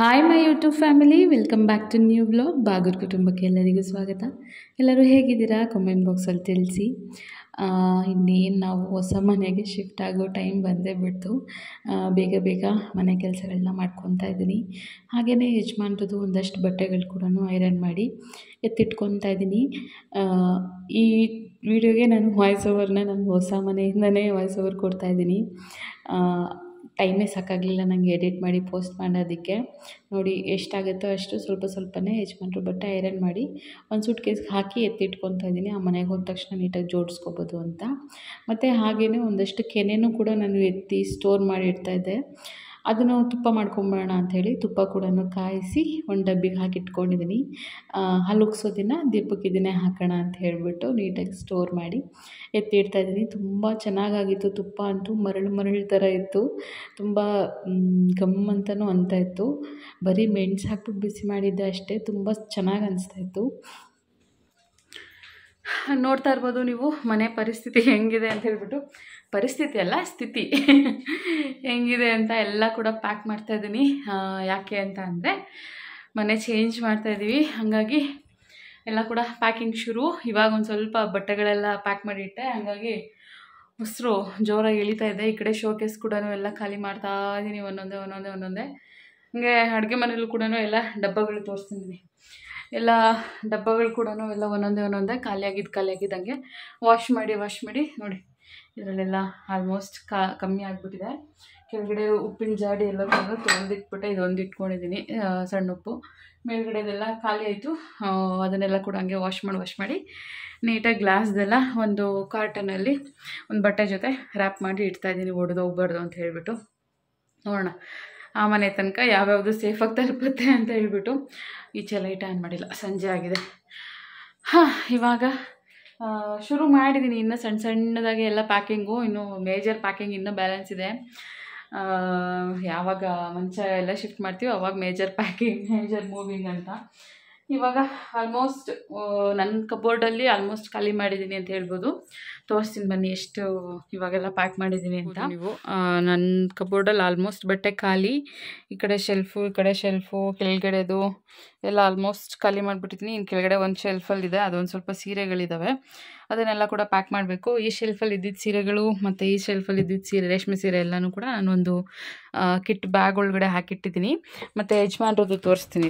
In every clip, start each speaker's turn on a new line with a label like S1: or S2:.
S1: hi my YouTube family welcome back to new blog Bagur ಕುಟುಂಬಕ್ಕೆ ಎಲ್ಲರಿಗೂ ಸ್ವಾಗತ ಎಲ್ಲರೂ ಹೇಗಿದ್ದೀರಾ ಕಮೆಂಟ್ ಬಾಕ್ಸಲ್ಲಿ ತಿಳಿಸಿ ಇನ್ನೇನು ನಾವು ಹೊಸ ಮನೆಗೆ ಶಿಫ್ಟ್ ಆಗೋ ಟೈಮ್ ಬಂದೇ ಬಿಡ್ತು ಬೇಗ ಬೇಗ ಮನೆ ಕೆಲಸಗಳನ್ನ ಮಾಡ್ಕೊತಾ ಇದ್ದೀನಿ ಹಾಗೆಯೇ ಯಜಮಾನ್ರದ್ದು ಒಂದಷ್ಟು ಬಟ್ಟೆಗಳು ಕೂಡ ಐರನ್ ಮಾಡಿ ಎತ್ತಿಟ್ಕೊತಾ ಇದ್ದೀನಿ ಈ ವಿಡಿಯೋಗೆ ನಾನು ವಾಯ್ಸ್ ಓವರ್ನ ನಾನು ಹೊಸ ಮನೆಯಿಂದನೇ ವಾಯ್ಸ್ ಓವರ್ ಕೊಡ್ತಾಯಿದ್ದೀನಿ ಟೈಮೇ ಸಾಕಾಗಲಿಲ್ಲ ನನಗೆ ಎಡಿಟ್ ಮಾಡಿ ಪೋಸ್ಟ್ ಮಾಡೋದಕ್ಕೆ ನೋಡಿ ಎಷ್ಟಾಗುತ್ತೋ ಅಷ್ಟು ಸ್ವಲ್ಪ ಸ್ವಲ್ಪನೇ ಯಜಮಾನರು ಬಟ್ಟೆ ಐರನ್ ಮಾಡಿ ಒಂದು ಸೂಟ್ ಕೇಸ್ಗೆ ಹಾಕಿ ಎತ್ತಿಟ್ಕೊತಾ ಇದ್ದೀನಿ ಆ ಮನೆಗೆ ಹೋದ ತಕ್ಷಣ ನೀಟಾಗಿ ಜೋಡಿಸ್ಕೋಬೋದು ಅಂತ ಮತ್ತು ಹಾಗೆಯೇ ಒಂದಷ್ಟು ಕೆನೆಯೂ ಕೂಡ ನಾನು ಎತ್ತಿ ಸ್ಟೋರ್ ಮಾಡಿ ಇಡ್ತಾಯಿದ್ದೆ ಅದನ್ನು ತುಪ್ಪ ಮಾಡ್ಕೊಂಬಿಡೋಣ ಅಂಥೇಳಿ ತುಪ್ಪ ಕೂಡ ಕಾಯಿಸಿ ಒಂದು ಡಬ್ಬಿಗೆ ಹಾಕಿಟ್ಕೊಂಡಿದ್ದೀನಿ ಇಟ್ಕೊಂಡಿದ್ದೀನಿ ಹಲುಗ್ಸೋ ದಿನ ದೀಪಕ್ಕೆ ಇದನ್ನೇ ಹಾಕೋಣ ಅಂತ ಹೇಳಿಬಿಟ್ಟು ನೀಟಾಗಿ ಸ್ಟೋರ್ ಮಾಡಿ ಇದ್ದೀನಿ ತುಂಬ ಚೆನ್ನಾಗಾಗಿತ್ತು ತುಪ್ಪ ಅಂತೂ ಮರಳು ಮರಳು ಥರ ಇತ್ತು ತುಂಬ ಗಮ್ ಅಂತಲೂ ಅಂತ ಇತ್ತು ಬರೀ ಮೆಣಸು ಹಾಕ್ಬಿಟ್ಟು ಬಿಸಿ ಮಾಡಿದ್ದೆ ಅಷ್ಟೇ ತುಂಬ ಚೆನ್ನಾಗಿ ಅನಿಸ್ತಾಯಿತ್ತು ನೋಡ್ತಾ ಇರ್ಬೋದು ನೀವು ಮನೆ ಪರಿಸ್ಥಿತಿ ಹೆಂಗಿದೆ ಅಂತ ಹೇಳಿಬಿಟ್ಟು ಪರಿಸ್ಥಿತಿ ಅಲ್ಲ ಸ್ಥಿತಿ ಹೆಂಗಿದೆ ಅಂತ ಎಲ್ಲ ಕೂಡ ಪ್ಯಾಕ್ ಮಾಡ್ತಾ ಇದ್ದೀನಿ ಯಾಕೆ ಅಂತ ಅಂದರೆ ಮನೆ ಚೇಂಜ್ ಮಾಡ್ತಾ ಇದ್ದೀವಿ ಹಾಗಾಗಿ ಎಲ್ಲ ಕೂಡ ಪ್ಯಾಕಿಂಗ್ ಶುರು ಇವಾಗ ಒಂದು ಸ್ವಲ್ಪ ಬಟ್ಟೆಗಳೆಲ್ಲ ಪ್ಯಾಕ್ ಮಾಡಿಟ್ಟೆ ಹಾಗಾಗಿ ಮೊಸರು ಜೋರಾಗಿ ಇಳಿತಾ ಇದೆ ಈ ಕಡೆ ಶೋಕೇಸ್ ಕೂಡ ಎಲ್ಲ ಖಾಲಿ ಮಾಡ್ತಾ ಇದ್ದೀನಿ ಒಂದೊಂದೇ ಒಂದೊಂದೇ ಒಂದೊಂದೇ ಹಾಗೆ ಅಡುಗೆ ಮನೇಲಿ ಕೂಡ ಎಲ್ಲ ಡಬ್ಬಗಳು ತೋರಿಸ್ತಿದ್ದೀನಿ ಎಲ್ಲ ಡಬ್ಬಗಳು ಕೂಡ ಎಲ್ಲ ಒಂದೊಂದೇ ಒಂದೊಂದೇ ಖಾಲಿಯಾಗಿದ್ದು ಖಾಲಿಯಾಗಿದ್ದಂಗೆ ವಾಶ್ ಮಾಡಿ ವಾಶ್ ಮಾಡಿ ನೋಡಿ ಇದರಲ್ಲೆಲ್ಲ ಆಲ್ಮೋಸ್ಟ್ ಕಮ್ಮಿ ಆಗಿಬಿಟ್ಟಿದೆ ಕೆಳಗಡೆ ಉಪ್ಪಿನ ಜಾಡಿ ಎಲ್ಲ ಕೂಡ ತೊಳೆದಿಟ್ಬಿಟ್ಟೆ ಇದೊಂದು ಇಟ್ಕೊಂಡಿದ್ದೀನಿ ಸಣ್ಣ ಉಪ್ಪು ಮೇಲ್ಗಡೆದೆಲ್ಲ ಖಾಲಿ ಆಯಿತು ಅದನ್ನೆಲ್ಲ ಕೂಡ ಹಂಗೆ ವಾಶ್ ಮಾಡಿ ವಾಶ್ ಮಾಡಿ ನೀಟಾಗಿ ಗ್ಲಾಸ್ದೆಲ್ಲ ಒಂದು ಕಾರ್ಟನಲ್ಲಿ ಒಂದು ಬಟ್ಟೆ ಜೊತೆ ರ್ಯಾಪ್ ಮಾಡಿ ಇಡ್ತಾಯಿದ್ದೀನಿ ಒಡೆದು ಹೋಗ್ಬಾರ್ದು ಅಂತ ಹೇಳಿಬಿಟ್ಟು ನೋಡೋಣ ಆ ಮನೆ ತನಕ ಯಾವ್ಯಾವುದು ಸೇಫಾಗಿ ತಲುಪುತ್ತೆ ಅಂತ ಹೇಳ್ಬಿಟ್ಟು ಈಚೆ ಲೈಟ್ ಆನ್ ಮಾಡಿಲ್ಲ ಸಂಜೆ ಆಗಿದೆ ಹಾಂ ಇವಾಗ ಶುರು ಮಾಡಿದ್ದೀನಿ ಇನ್ನೂ ಸಣ್ಣ ಸಣ್ಣದಾಗಿ ಎಲ್ಲ ಪ್ಯಾಕಿಂಗು ಇನ್ನೂ ಮೇಜರ್ ಪ್ಯಾಕಿಂಗ್ ಇನ್ನೂ ಬ್ಯಾಲೆನ್ಸ್ ಇದೆ ಯಾವಾಗ ಮಂಚ ಎಲ್ಲ ಶಿಫ್ಟ್ ಮಾಡ್ತೀವೋ ಅವಾಗ ಮೇಜರ್ ಪ್ಯಾಕಿಂಗ್ ಮೇಜರ್ ಮೂವಿಂಗ್ ಅಂತ ಇವಾಗ ಆಲ್ಮೋಸ್ಟ್ ನನ್ನ ಕಬೋರ್ಡಲ್ಲಿ ಆಲ್ಮೋಸ್ಟ್ ಖಾಲಿ ಮಾಡಿದ್ದೀನಿ ಅಂತ ಹೇಳ್ಬೋದು ತೋರಿಸ್ತೀನಿ ಬನ್ನಿ ಎಷ್ಟು ಇವಾಗೆಲ್ಲ ಪ್ಯಾಕ್ ಮಾಡಿದ್ದೀನಿ ಅಂತ ನೀವು ನನ್ನ ಕಬೋರ್ಡಲ್ಲಿ ಆಲ್ಮೋಸ್ಟ್ ಬಟ್ಟೆ ಖಾಲಿ ಈ ಕಡೆ ಶೆಲ್ಫು ಈ ಕಡೆ ಶೆಲ್ಫು ಕೆಳಗಡೆದು ಎಲ್ಲ ಆಲ್ಮೋಸ್ಟ್ ಖಾಲಿ ಮಾಡಿಬಿಟ್ಟಿದ್ದೀನಿ ಇನ್ನು ಕೆಳಗಡೆ ಒಂದು ಶೆಲ್ಫಲ್ಲಿದೆ ಅದೊಂದು ಸ್ವಲ್ಪ ಸೀರೆಗಳಿದ್ದಾವೆ ಅದನ್ನೆಲ್ಲ ಕೂಡ ಪ್ಯಾಕ್ ಮಾಡಬೇಕು ಈ ಶೆಲ್ಫಲ್ಲಿ ಇದ್ದಿದ್ದ ಸೀರೆಗಳು ಮತ್ತು ಈ ಶೆಲ್ಫಲ್ಲಿ ಇದ್ದಿದ್ದ ಸೀರೆ ರೇಷ್ಮೆ ಸೀರೆ ಎಲ್ಲನೂ ಕೂಡ ನಾನೊಂದು ಕಿಟ್ ಬ್ಯಾಗ್ ಒಳಗಡೆ ಹಾಕಿಟ್ಟಿದ್ದೀನಿ ಮತ್ತು ಯಜಮಾನ್ರದ್ದು ತೋರಿಸ್ತೀನಿ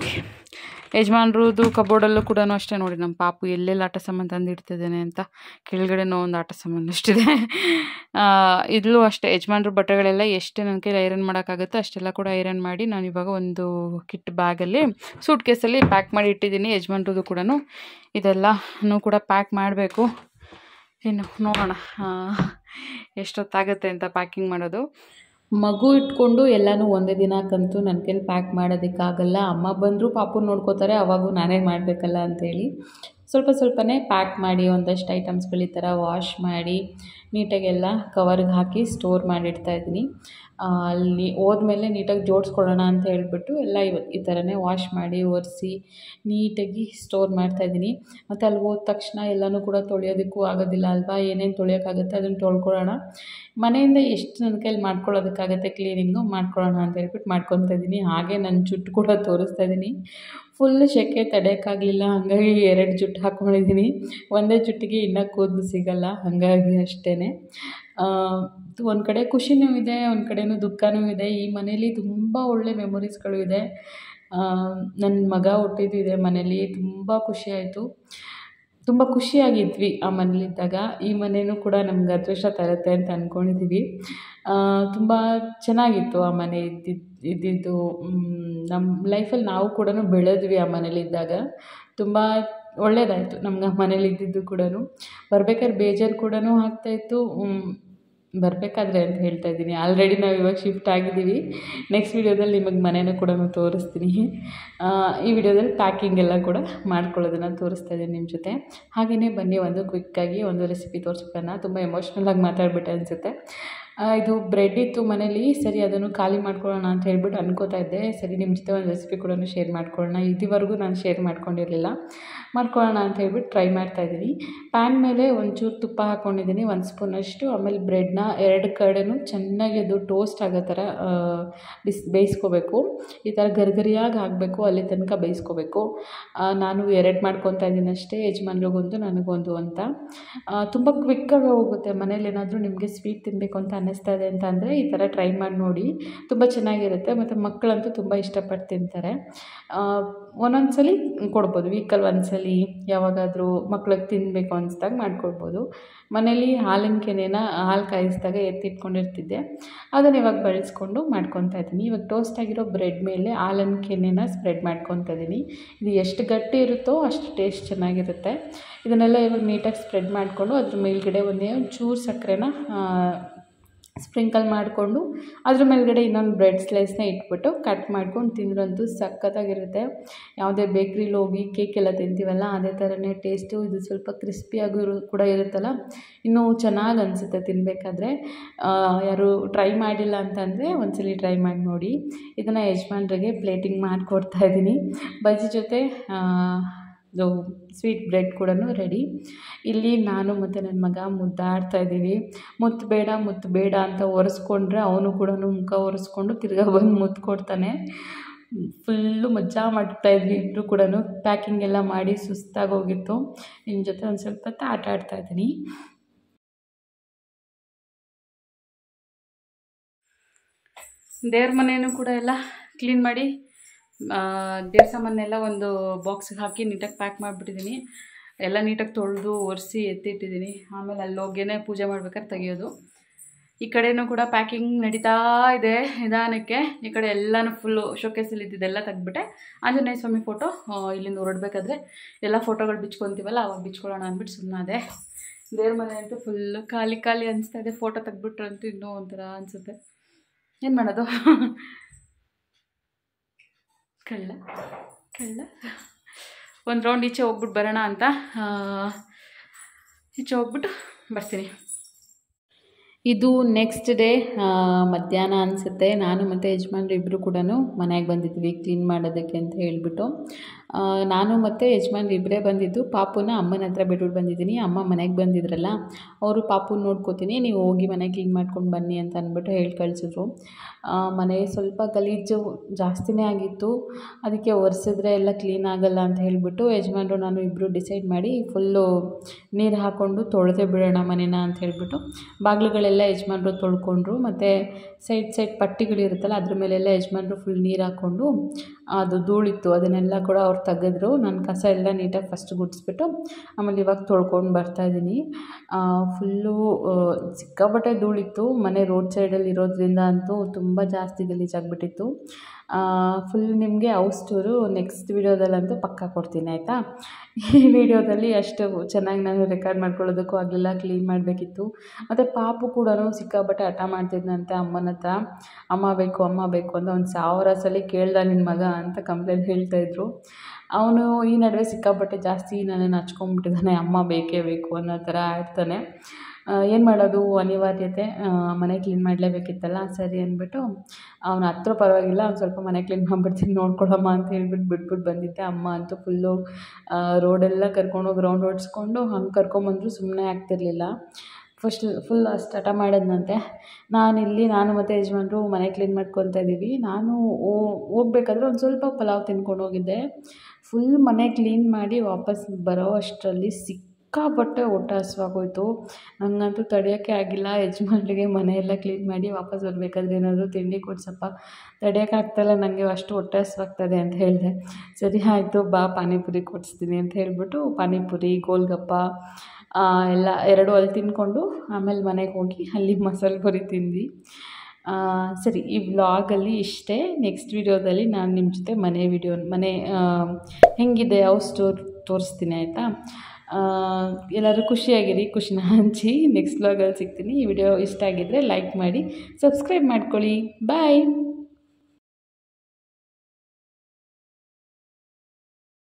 S1: ಯಜಮಾನ್ರದ್ದು ಕಬೋರ್ಡಲ್ಲೂ ಕೂಡ ಅಷ್ಟೇ ನೋಡಿ ನಮ್ಮ ಪಾಪು ಎಲ್ಲೆಲ್ಲಿ ಆಟ ಸಾಮಾನು ತಂದಿಡ್ತಿದ್ದೇನೆ ಅಂತ ಕೆಳಗಡೆನೋ ಒಂದು ಆಟ ಸಾಮಾನು ಅಷ್ಟಿದೆ ಇದಲ್ಲೂ ಅಷ್ಟೇ ಯಜಮಾನ್ರ ಬಟ್ಟೆಗಳೆಲ್ಲ ಎಷ್ಟು ನನ್ನ ಕೈಲಿ ಐರನ್ ಮಾಡೋಕ್ಕಾಗುತ್ತೋ ಅಷ್ಟೆಲ್ಲ ಕೂಡ ಐರನ್ ಮಾಡಿ ನಾನು ಇವಾಗ ಒಂದು ಕಿಟ್ ಬ್ಯಾಗಲ್ಲಿ ಸೂಟ್ ಕೇಸಲ್ಲಿ ಪ್ಯಾಕ್ ಮಾಡಿ ಇಟ್ಟಿದ್ದೀನಿ ಯಜಮಾನ್ರದ್ದು ಕೂಡ ಇದೆಲ್ಲನೂ ಕೂಡ ಪ್ಯಾಕ್ ಮಾಡಬೇಕು ಇನ್ನು ನೋಡೋಣ ಎಷ್ಟೊತ್ತಾಗುತ್ತೆ ಅಂತ ಪ್ಯಾಕಿಂಗ್ ಮಾಡೋದು ಮಗು ಇಟ್ಕೊಂಡು ಎಲ್ಲನೂ ಒಂದೇ ದಿನಕ್ಕಂತೂ ನನ್ನ ಕೈಲಿ ಪ್ಯಾಕ್ ಮಾಡೋದಕ್ಕಾಗಲ್ಲ ಅಮ್ಮ ಬಂದರೂ ಪಾಪು ನೋಡ್ಕೋತಾರೆ ಅವಾಗೂ ನಾನೇ ಮಾಡಬೇಕಲ್ಲ ಅಂತೇಳಿ ಸ್ವಲ್ಪ ಸ್ವಲ್ಪನೇ ಪ್ಯಾಕ್ ಮಾಡಿ ಒಂದಷ್ಟು ಐಟಮ್ಸ್ಗಳು ಈ ಥರ ವಾಶ್ ಮಾಡಿ ನೀಟಾಗೆಲ್ಲ ಕವರ್ಗೆ ಹಾಕಿ ಸ್ಟೋರ್ ಮಾಡಿಡ್ತಾಯಿದ್ದೀನಿ ಅಲ್ಲಿ ಹೋದ್ಮೇಲೆ ನೀಟಾಗಿ ಜೋಡಿಸ್ಕೊಳ್ಳೋಣ ಅಂತ ಹೇಳಿಬಿಟ್ಟು ಎಲ್ಲ ಈ ಥರನೇ ವಾಶ್ ಮಾಡಿ ಒರೆಸಿ ನೀಟಾಗಿ ಸ್ಟೋರ್ ಮಾಡ್ತಾಯಿದ್ದೀನಿ ಮತ್ತು ಅಲ್ಲಿ ಹೋದ ತಕ್ಷಣ ಎಲ್ಲನೂ ಕೂಡ ತೊಳೆಯೋದಕ್ಕೂ ಆಗೋದಿಲ್ಲ ಅಲ್ವಾ ಏನೇನು ತೊಳೆಯೋಕ್ಕಾಗುತ್ತೆ ಅದನ್ನು ತೊಳ್ಕೊಳ್ಳೋಣ ಮನೆಯಿಂದ ಎಷ್ಟು ನನ್ನ ಕೈಲಿ ಮಾಡ್ಕೊಳ್ಳೋದಕ್ಕಾಗತ್ತೆ ಕ್ಲೀನಿಂಗು ಮಾಡ್ಕೊಳ್ಳೋಣ ಅಂತ ಹೇಳ್ಬಿಟ್ಟು ಮಾಡ್ಕೊತಾ ಇದ್ದೀನಿ ಹಾಗೆ ನನ್ನ ಚುಟ್ಟು ಕೂಡ ತೋರಿಸ್ತಾ ಇದ್ದೀನಿ ಫುಲ್ ಸೆಕೆ ತಡೆಯೋಕ್ಕಾಗಲಿಲ್ಲ ಹಾಗಾಗಿ ಎರಡು ಜುಟ್ಟು ಹಾಕ್ಕೊಂಡಿದ್ದೀನಿ ಒಂದೇ ಜುಟ್ಟಿಗೆ ಇನ್ನೂ ಕೂದಲು ಸಿಗೋಲ್ಲ ಹಾಗಾಗಿ ಅಷ್ಟೇ ಒಂದು ಕಡೆ ಖುಷಿನೂ ಇದೆ ಒಂದು ಕಡೆಯೂ ದುಃಖನೂ ಇದೆ ಈ ಮನೇಲಿ ತುಂಬ ಒಳ್ಳೆ ಮೆಮೊರೀಸ್ಗಳು ಇದೆ ನನ್ನ ಮಗ ಹುಟ್ಟಿದ್ದು ಇದೆ ಮನೇಲಿ ತುಂಬ ಖುಷಿಯಾಯಿತು ತುಂಬ ಖುಷಿಯಾಗಿದ್ವಿ ಆ ಮನೇಲಿದ್ದಾಗ ಈ ಮನೆಯೂ ಕೂಡ ನಮ್ಗೆ ಅದೃಷ್ಟ ತರುತ್ತೆ ಅಂತ ಅಂದ್ಕೊಂಡಿದ್ದೀವಿ ತುಂಬ ಚೆನ್ನಾಗಿತ್ತು ಆ ಮನೆ ಇದ್ದಿದ್ದು ಇದ್ದಿದ್ದು ನಮ್ಮ ಲೈಫಲ್ಲಿ ನಾವು ಕೂಡ ಬೆಳೆದ್ವಿ ಆ ಮನೇಲಿದ್ದಾಗ ತುಂಬ ಒಳ್ಳೆಯದಾಯಿತು ನಮ್ಗೆ ಆ ಮನೇಲಿ ಇದ್ದಿದ್ದು ಕೂಡ ಬರ್ಬೇಕಾದ್ರೆ ಬೇಜಾರು ಕೂಡ ಆಗ್ತಾಯಿತ್ತು ಬರಬೇಕಾದ್ರೆ ಅಂತ ಹೇಳ್ತಾ ಇದ್ದೀನಿ ಆಲ್ರೆಡಿ ನಾವು ಇವಾಗ ಶಿಫ್ಟ್ ಆಗಿದ್ದೀವಿ ನೆಕ್ಸ್ಟ್ ವೀಡಿಯೋದಲ್ಲಿ ನಿಮಗೆ ಮನೆಯೂ ಕೂಡ ತೋರಿಸ್ತೀನಿ ಈ ವಿಡಿಯೋದಲ್ಲಿ ಪ್ಯಾಕಿಂಗ್ ಎಲ್ಲ ಕೂಡ ಮಾಡ್ಕೊಳ್ಳೋದನ್ನು ತೋರಿಸ್ತಾ ಇದ್ದೀನಿ ನಿಮ್ಮ ಜೊತೆ ಹಾಗೆಯೇ ಬನ್ನಿ ಒಂದು ಕ್ವಿಕ್ಕಾಗಿ ಒಂದು ರೆಸಿಪಿ ತೋರಿಸ್ಬೇಕನ್ನ ತುಂಬ ಎಮೋಷ್ನಲ್ ಆಗಿ ಮಾತಾಡ್ಬಿಟ್ಟೆ ಅನಿಸುತ್ತೆ ಇದು ಬ್ರೆಡ್ ಇತ್ತು ಮನೇಲಿ ಸರಿ ಅದನ್ನು ಖಾಲಿ ಮಾಡ್ಕೊಳ್ಳೋಣ ಅಂತ ಹೇಳ್ಬಿಟ್ಟು ಅನ್ಕೋತಾ ಇದ್ದೆ ಸರಿ ನಿಮ್ಮ ಜೊತೆ ಒಂದು ರೆಸಿಪಿ ಕೂಡ ಶೇರ್ ಮಾಡ್ಕೊಳ್ಳೋಣ ಇದುವರೆಗೂ ನಾನು ಶೇರ್ ಮಾಡ್ಕೊಂಡಿರಲಿಲ್ಲ ಮಾಡ್ಕೊಳ್ಳೋಣ ಅಂತ ಹೇಳ್ಬಿಟ್ಟು ಟ್ರೈ ಮಾಡ್ತಾ ಇದ್ದೀನಿ ಪ್ಯಾನ್ ಮೇಲೆ ಒಂಚೂರು ತುಪ್ಪ ಹಾಕ್ಕೊಂಡಿದ್ದೀನಿ ಒಂದು ಸ್ಪೂನಷ್ಟು ಆಮೇಲೆ ಬ್ರೆಡ್ನ ಎರಡು ಕಡೆನೂ ಚೆನ್ನಾಗಿ ಅದು ಟೋಸ್ಟ್ ಆಗೋ ಥರ ಬಿಸ್ ಬೇಯಿಸ್ಕೋಬೇಕು ಈ ಥರ ಗರ್ಗರಿಯಾಗಿ ಹಾಕಬೇಕು ಅಲ್ಲಿ ತನಕ ಬೇಯಿಸ್ಕೋಬೇಕು ನಾನು ಎರಡು ಮಾಡ್ಕೊತಾ ಇದ್ದೀನಿ ಅಷ್ಟೇ ಯಜಮಾನ್ರಿಗೊಂದು ನನಗೊಂದು ಅಂತ ತುಂಬ ಕ್ವಿಕ್ಕಾಗಿ ಹೋಗುತ್ತೆ ಮನೇಲಿ ಏನಾದರೂ ನಿಮಗೆ ಸ್ವೀಟ್ ತಿನ್ನಬೇಕು ಅಂತ ಅನ್ನಿಸ್ತಾ ಇದೆ ಅಂತ ಅಂದರೆ ಈ ಥರ ಟ್ರೈ ಮಾಡಿ ನೋಡಿ ತುಂಬ ಚೆನ್ನಾಗಿರುತ್ತೆ ಮತ್ತು ಮಕ್ಕಳಂತೂ ತುಂಬ ಇಷ್ಟಪಟ್ಟು ತಿಂತಾರೆ ಒಂದೊಂದು ಸಲ ಕೊಡ್ಬೋದು ವೀಕಲ್ಲಿ ಒಂದ್ಸಲಿ ಯಾವಾಗಾದರೂ ಮಕ್ಳಿಗೆ ತಿನ್ನಬೇಕು ಅನಿಸ್ದಾಗ ಮಾಡ್ಕೊಡ್ಬೋದು ಮನೇಲಿ ಹಾಲಿನ ಕೆನೆನ ಹಾಲು ಕಾಯಿಸಿದಾಗ ಎತ್ತಿಟ್ಕೊಂಡಿರ್ತಿದ್ದೆ ಅದನ್ನು ಇವಾಗ ಬಳಸ್ಕೊಂಡು ಮಾಡ್ಕೊತಾ ಇದ್ದೀನಿ ಇವಾಗ ಟೋಸ್ಟ್ ಆಗಿರೋ ಬ್ರೆಡ್ ಮೇಲೆ ಹಾಲಿನ ಕೆನೆನ ಸ್ಪ್ರೆಡ್ ಮಾಡ್ಕೊತಾ ಇದ್ದೀನಿ ಇದು ಎಷ್ಟು ಗಟ್ಟಿ ಇರುತ್ತೋ ಅಷ್ಟು ಟೇಸ್ಟ್ ಚೆನ್ನಾಗಿರುತ್ತೆ ಇದನ್ನೆಲ್ಲ ಇವಾಗ ನೀಟಾಗಿ ಸ್ಪ್ರೆಡ್ ಮಾಡಿಕೊಂಡು ಅದ್ರ ಮೇಲ್ಗಡೆ ಒಂದೇ ಒಂದು ಚೂರು ಸಕ್ಕರೆನ ಸ್ಪ್ರಿಂಕಲ್ ಮಾಡಿಕೊಂಡು ಅದ್ರ ಮೇಲ್ಗಡೆ ಇನ್ನೊಂದು ಬ್ರೆಡ್ ಸ್ಲೈಸ್ನ ಇಟ್ಬಿಟ್ಟು ಕಟ್ ಮಾಡ್ಕೊಂಡು ತಿಂದ್ರಂತೂ ಸಖತ್ತಾಗಿರುತ್ತೆ ಯಾವುದೇ ಬೇಕ್ರೀಲಿ ಹೋಗಿ ಕೇಕ್ ಎಲ್ಲ ತಿಂತೀವಲ್ಲ ಅದೇ ಥರನೇ ಟೇಸ್ಟು ಇದು ಸ್ವಲ್ಪ ಕ್ರಿಸ್ಪಿಯಾಗೂ ಕೂಡ ಇರುತ್ತಲ್ಲ ಇನ್ನೂ ಚೆನ್ನಾಗಿ ಅನಿಸುತ್ತೆ ತಿನ್ನಬೇಕಾದ್ರೆ ಯಾರು ಟ್ರೈ ಮಾಡಿಲ್ಲ ಅಂತಂದರೆ ಒಂದ್ಸಲಿ ಟ್ರೈ ಮಾಡಿ ನೋಡಿ ಇದನ್ನು ಯಜಮಾನ್ರಿಗೆ ಪ್ಲೇಟಿಂಗ್ ಮಾಡಿಕೊಡ್ತಾ ಇದ್ದೀನಿ ಬಜ್ಜಿ ಜೊತೆ ಸ್ವೀಟ್ ಬ್ರೆಡ್ ಕೂಡ ರೆಡಿ ಇಲ್ಲಿ ನಾನು ಮತ್ತು ನನ್ನ ಮಗ ಮುದ್ದಾಡ್ತಾ ಇದ್ದೀವಿ ಮುತ್ತು ಬೇಡ ಮುತ್ತು ಬೇಡ ಅಂತ ಒರೆಸ್ಕೊಂಡ್ರೆ ಅವನು ಕೂಡ ಮುಖ ಒರೆಸ್ಕೊಂಡು ತಿರ್ಗಾ ಬಂದು ಮುತ್ತು ಕೊಡ್ತಾನೆ ಫುಲ್ಲು ಮಜಾ ಇದ್ವಿ ಇಬ್ಬರು ಕೂಡ ಪ್ಯಾಕಿಂಗ್ ಎಲ್ಲ ಮಾಡಿ ಸುಸ್ತಾಗಿ ಹೋಗಿತ್ತು ನಿಮ್ಮ ಜೊತೆ ಒಂದು ಸ್ವಲ್ಪ ಹೊತ್ತು ಆಟ ಇದ್ದೀನಿ ದೇವ್ರ ಮನೆಯೂ ಕೂಡ ಎಲ್ಲ ಕ್ಲೀನ್ ಮಾಡಿ ದೇವ್ರ ಸಾಮಾನೆಲ್ಲ ಒಂದು ಬಾಕ್ಸಿಗೆ ಹಾಕಿ ನೀಟಾಗಿ ಪ್ಯಾಕ್ ಮಾಡಿಬಿಟ್ಟಿದ್ದೀನಿ ಎಲ್ಲ ನೀಟಾಗಿ ತೊಳೆದು ಒರೆಸಿ ಎತ್ತಿಟ್ಟಿದ್ದೀನಿ ಆಮೇಲೆ ಅಲ್ಲಿ ಹೋಗೇನೆ ಪೂಜೆ ಮಾಡ್ಬೇಕಾದ್ರೆ ತೆಗಿಯೋದು ಈ ಕಡೆಯೂ ಕೂಡ ಪ್ಯಾಕಿಂಗ್ ನಡೀತಾ ಇದೆ ನಿಧಾನಕ್ಕೆ ಈ ಕಡೆ ಎಲ್ಲನೂ ಫುಲ್ಲು ಶೋಕೇಸಲ್ಲಿ ಇದ್ದಿದ್ದೆಲ್ಲ ತೆಗೆದ್ಬಿಟ್ಟೆ ಆಂಜನೇಯ ಸ್ವಾಮಿ ಫೋಟೋ ಇಲ್ಲಿಂದ ಹೊರಡ್ಬೇಕಾದ್ರೆ ಎಲ್ಲ ಫೋಟೋಗಳು ಬಿಚ್ಕೊತೀವಲ್ಲ ಅವಾಗ ಬಿಚ್ಕೊಳ್ಳೋಣ ಅಂದ್ಬಿಟ್ಟು ಅದೇ ದೇವ್ರ ಮನೆ ಅಂತೂ ಫುಲ್ಲು ಖಾಲಿ ಖಾಲಿ ಅನಿಸ್ತಾ ಇದೆ ಫೋಟೋ ತೆಗೆದ್ಬಿಟ್ರಂತೂ ಇನ್ನೂ ಒಂಥರ ಅನಿಸುತ್ತೆ ಏನು ಮಾಡೋದು ಕಳ್ಳ ಕಳ್ಳ ಒಂದು ರೌಂಡ್ ಈಚೆ ಹೋಗ್ಬಿಟ್ಟು ಬರೋಣ ಅಂತ ಈಚೆ ಹೋಗ್ಬಿಟ್ಟು ಬರ್ತೀನಿ ಇದು ನೆಕ್ಸ್ಟ್ ಡೇ ಮಧ್ಯಾಹ್ನ ಅನಿಸುತ್ತೆ ನಾನು ಮತ್ತು ಯಜಮಾನ್ರು ಇಬ್ಬರು ಕೂಡ ಮನೆಗೆ ಬಂದಿದ್ವಿ ಕ್ಲೀನ್ ಮಾಡೋದಕ್ಕೆ ಅಂತ ಹೇಳಿಬಿಟ್ಟು ನಾನು ಮತ್ತು ಯಜಮಾನ್ರು ಇಬ್ಬರೇ ಬಂದಿದ್ದು ಪಾಪುನ ಅಮ್ಮನ ಹತ್ರ ಬಿಟ್ಬಿಟ್ಟು ಬಂದಿದ್ದೀನಿ ಅಮ್ಮ ಮನೆಗೆ ಬಂದಿದ್ರಲ್ಲ ಅವರು ಪಾಪುನ ನೋಡ್ಕೋತೀನಿ ನೀವು ಹೋಗಿ ಮನೆ ಕ್ಲೀನ್ ಮಾಡ್ಕೊಂಡು ಬನ್ನಿ ಅಂತ ಅಂದ್ಬಿಟ್ಟು ಹೇಳಿ ಕಳಿಸಿದ್ರು ಮನೆ ಸ್ವಲ್ಪ ಗಲೀಜು ಜಾಸ್ತಿನೇ ಆಗಿತ್ತು ಅದಕ್ಕೆ ಒರೆಸಿದ್ರೆ ಎಲ್ಲ ಕ್ಲೀನ್ ಆಗಲ್ಲ ಅಂತ ಹೇಳಿಬಿಟ್ಟು ಯಜಮಾನ್ರು ನಾನು ಇಬ್ಬರು ಡಿಸೈಡ್ ಮಾಡಿ ಫುಲ್ಲು ನೀರು ಹಾಕ್ಕೊಂಡು ತೊಳೆದೇ ಬಿಡೋಣ ಮನೇನ ಅಂತ ಹೇಳಿಬಿಟ್ಟು ಬಾಗಿಲುಗಳೆಲ್ಲ ಯಜಮಾನ್ರು ತೊಳ್ಕೊಂಡ್ರು ಮತ್ತು ಸೈಡ್ ಸೈಡ್ ಪಟ್ಟಿಗಳಿರುತ್ತಲ್ಲ ಅದ್ರ ಮೇಲೆಲ್ಲ ಯಜಮಾನ್ರು ಫುಲ್ ನೀರು ಹಾಕ್ಕೊಂಡು ಅದು ಧೂಳಿತ್ತು ಅದನ್ನೆಲ್ಲ ಕೂಡ ಅವ್ರು ತೆಗೆದ್ರು ನಾನು ಕಸ ಎಲ್ಲ ನೀಟಾಗಿ ಫಸ್ಟ್ ಗುಡಿಸ್ಬಿಟ್ಟು ಆಮೇಲೆ ಇವಾಗ ತೊಳ್ಕೊಂಡು ಬರ್ತಾಯಿದ್ದೀನಿ ಫುಲ್ಲು ಸಿಕ್ಕಾಪಟ್ಟೆ ಧೂಳಿತ್ತು ಮನೆ ರೋಡ್ ಸೈಡಲ್ಲಿ ಇರೋದ್ರಿಂದ ಅಂತೂ ತುಂಬ ಜಾಸ್ತಿ ಗಲೀಜಾಗಿಬಿಟ್ಟಿತ್ತು ಫುಲ್ ನಿಮಗೆ ಹೌಸ್ ಟೂರು ನೆಕ್ಸ್ಟ್ ವೀಡಿಯೋದಲ್ಲಂತೂ ಪಕ್ಕಾ ಕೊಡ್ತೀನಿ ಆಯಿತಾ ಈ ವಿಡಿಯೋದಲ್ಲಿ ಅಷ್ಟು ಚೆನ್ನಾಗಿ ನಾನು ರೆಕಾರ್ಡ್ ಮಾಡ್ಕೊಳ್ಳೋದಕ್ಕೂ ಆಗಲಿಲ್ಲ ಕ್ಲೀನ್ ಮಾಡಬೇಕಿತ್ತು ಮತ್ತು ಪಾಪು ಕೂಡ ಸಿಕ್ಕಾಪಟ್ಟೆ ಹಠ ಮಾಡ್ತಿದ್ದಂತೆ ಅಮ್ಮನ ಹತ್ರ ಅಮ್ಮ ಬೇಕು ಅಮ್ಮ ಬೇಕು ಅಂತ ಒಂದು ಸಾವಿರ ಸಲ ಕೇಳ್ದ ನಿನ್ನ ಮಗ ಅಂತ ಕಂಪ್ಲೇಂಟ್ ಹೇಳ್ತಾಯಿದ್ರು ಅವನು ಈ ನಡುವೆ ಸಿಕ್ಕಾಪಟ್ಟೆ ಜಾಸ್ತಿ ನನ್ನನ್ನು ಹಚ್ಕೊಂಡ್ಬಿಟ್ಟಿದ್ದಾನೆ ಅಮ್ಮ ಬೇಕೇ ಬೇಕು ಅನ್ನೋ ಥರ ಆಡ್ತಾನೆ ಏನು ಮಾಡೋದು ಅನಿವಾರ್ಯತೆ ಮನೆ ಕ್ಲೀನ್ ಮಾಡಲೇಬೇಕಿತ್ತಲ್ಲ ಸರಿ ಅಂದ್ಬಿಟ್ಟು ಅವ್ನ ಹತ್ರ ಪರವಾಗಿಲ್ಲ ಅವ್ನು ಸ್ವಲ್ಪ ಮನೆ ಕ್ಲೀನ್ ಮಾಡಿಬಿಡ್ತೀನಿ ನೋಡ್ಕೊಳಮ್ಮ ಅಂತ ಹೇಳ್ಬಿಟ್ಟು ಬಿಟ್ಬಿಟ್ಟು ಬಂದಿದ್ದೆ ಅಮ್ಮ ಅಂತೂ ಫುಲ್ಲು ರೋಡೆಲ್ಲ ಕರ್ಕೊಂಡೋಗಿ ರೌಂಡ್ ಓಡಿಸ್ಕೊಂಡು ಹಂಗೆ ಕರ್ಕೊಂಬಂದರು ಸುಮ್ಮನೆ ಆಗ್ತಿರ್ಲಿಲ್ಲ ಫಸ್ಟ್ ಫುಲ್ ಹಠ ಮಾಡಿದ್ನಂತೆ ಇಲ್ಲಿ ನಾನು ಮತ್ತು ಯಜಮಾನ್ರು ಮನೆ ಕ್ಲೀನ್ ಮಾಡ್ಕೊತಾ ಇದ್ದೀವಿ ನಾನು ಹೋಗ್ಬೇಕಾದ್ರೆ ಒಂದು ಸ್ವಲ್ಪ ಪಲಾವ್ ತಿನ್ಕೊಂಡು ಹೋಗಿದ್ದೆ ಫುಲ್ ಮನೆ ಕ್ಲೀನ್ ಮಾಡಿ ವಾಪಸ್ ಬರೋ ಅಷ್ಟರಲ್ಲಿ ಸಿಕ್ ಸಿಕ್ಕಾಪಟ್ಟೆ ಹೊಟ್ಟೆ ಹಸ್ವಾಗೋಯಿತು ನನಗಂತೂ ತಡೆಯೋಕ್ಕೆ ಆಗಿಲ್ಲ ಯಜಮಾನ್ರಿಗೆ ಮನೆಯೆಲ್ಲ ಕ್ಲೀನ್ ಮಾಡಿ ವಾಪಸ್ ಬರಬೇಕಾದ್ರೆ ಏನಾದರೂ ತಿಂಡಿ ಕೊಡ್ಸಪ್ಪ ತಡೆಯೋಕೆ ಆಗ್ತಾಯಿಲ್ಲ ನನಗೆ ಅಷ್ಟು ಹೊಟ್ಟೆ ಹಸುವಾಗ್ತದೆ ಅಂತ ಹೇಳಿದೆ ಸರಿ ಆಯಿತು ಬಾ ಪಾನಿಪುರಿ ಕೊಡಿಸ್ತೀನಿ ಅಂತ ಹೇಳಿಬಿಟ್ಟು ಪಾನಿಪುರಿ ಗೋಲ್ಗಪ್ಪ ಎಲ್ಲ ಎರಡು ಅಲ್ಲಿ ತಿಂದ್ಕೊಂಡು ಆಮೇಲೆ ಮನೆಗೆ ಹೋಗಿ ಅಲ್ಲಿ ಮಸಾಲೆ ಪುರಿ ತಿಂದು ಸರಿ ಈ ವ್ಲಾಗಲ್ಲಿ ಇಷ್ಟೇ ನೆಕ್ಸ್ಟ್ ವಿಡಿಯೋದಲ್ಲಿ ನಾನು ನಿಮ್ಮ ಜೊತೆ ಮನೆ ವಿಡಿಯೋ ಮನೆ ಹೇಗಿದೆ ಹೌಸ್ ಟೂರ್ ತೋರಿಸ್ತೀನಿ ಆಯಿತಾ ಎಲ್ಲರೂ ಖುಷಿಯಾಗಿರಿ ಖುಷಿನ ಹಂಚಿ ನೆಕ್ಸ್ಟ್ ವ್ಲಾಗಲ್ಲಿ ಸಿಗ್ತೀನಿ ಈ ವಿಡಿಯೋ ಇಷ್ಟ ಆಗಿದ್ದರೆ ಲೈಕ್ ಮಾಡಿ ಸಬ್ಸ್ಕ್ರೈಬ್ ಮಾಡ್ಕೊಳ್ಳಿ ಬಾಯ್